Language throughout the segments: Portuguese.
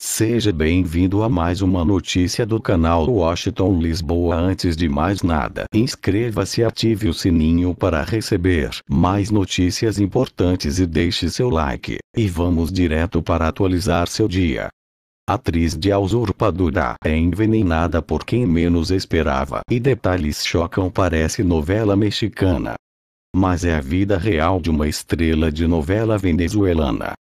Seja bem-vindo a mais uma notícia do canal Washington Lisboa. Antes de mais nada, inscreva-se e ative o sininho para receber mais notícias importantes e deixe seu like. E vamos direto para atualizar seu dia atriz de A Usurpadora é envenenada por quem menos esperava e detalhes chocam parece novela mexicana. Mas é a vida real de uma estrela de novela venezuelana.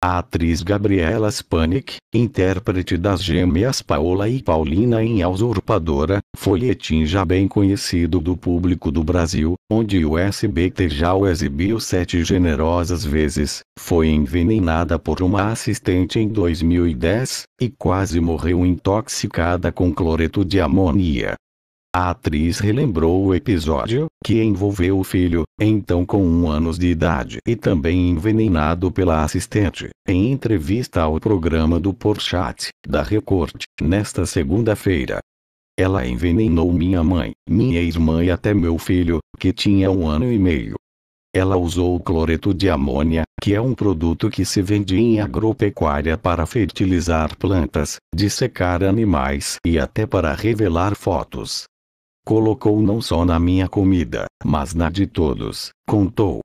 A atriz Gabriela Spanik, intérprete das gêmeas Paola e Paulina em A Usurpadora, folhetim já bem conhecido do público do Brasil, onde o SBT já o exibiu sete generosas vezes, foi envenenada por uma assistente em 2010, e quase morreu intoxicada com cloreto de amonia. A atriz relembrou o episódio, que envolveu o filho, então com um anos de idade e também envenenado pela assistente, em entrevista ao programa do Porchat, da Record, nesta segunda-feira. Ela envenenou minha mãe, minha irmã e até meu filho, que tinha um ano e meio. Ela usou cloreto de amônia, que é um produto que se vende em agropecuária para fertilizar plantas, dissecar animais e até para revelar fotos. Colocou não só na minha comida, mas na de todos, contou.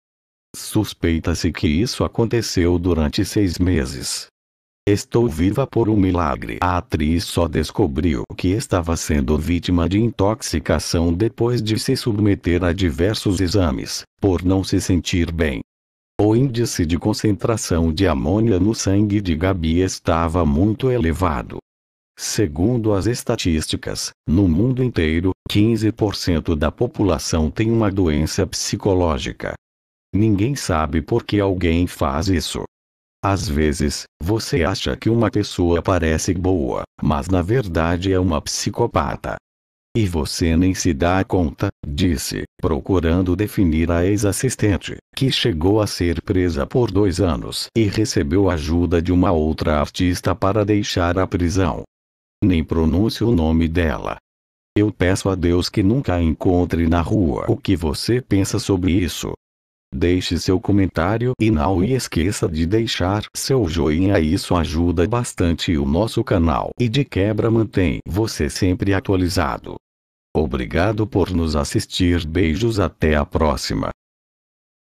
Suspeita-se que isso aconteceu durante seis meses. Estou viva por um milagre. A atriz só descobriu que estava sendo vítima de intoxicação depois de se submeter a diversos exames, por não se sentir bem. O índice de concentração de amônia no sangue de Gabi estava muito elevado. Segundo as estatísticas, no mundo inteiro, 15% da população tem uma doença psicológica. Ninguém sabe por que alguém faz isso. Às vezes, você acha que uma pessoa parece boa, mas na verdade é uma psicopata. E você nem se dá conta, disse, procurando definir a ex-assistente, que chegou a ser presa por dois anos e recebeu ajuda de uma outra artista para deixar a prisão. Nem pronuncie o nome dela, eu peço a Deus que nunca encontre na rua o que você pensa sobre isso. Deixe seu comentário e não esqueça de deixar seu joinha isso ajuda bastante o nosso canal e de quebra mantém você sempre atualizado. Obrigado por nos assistir beijos até a próxima.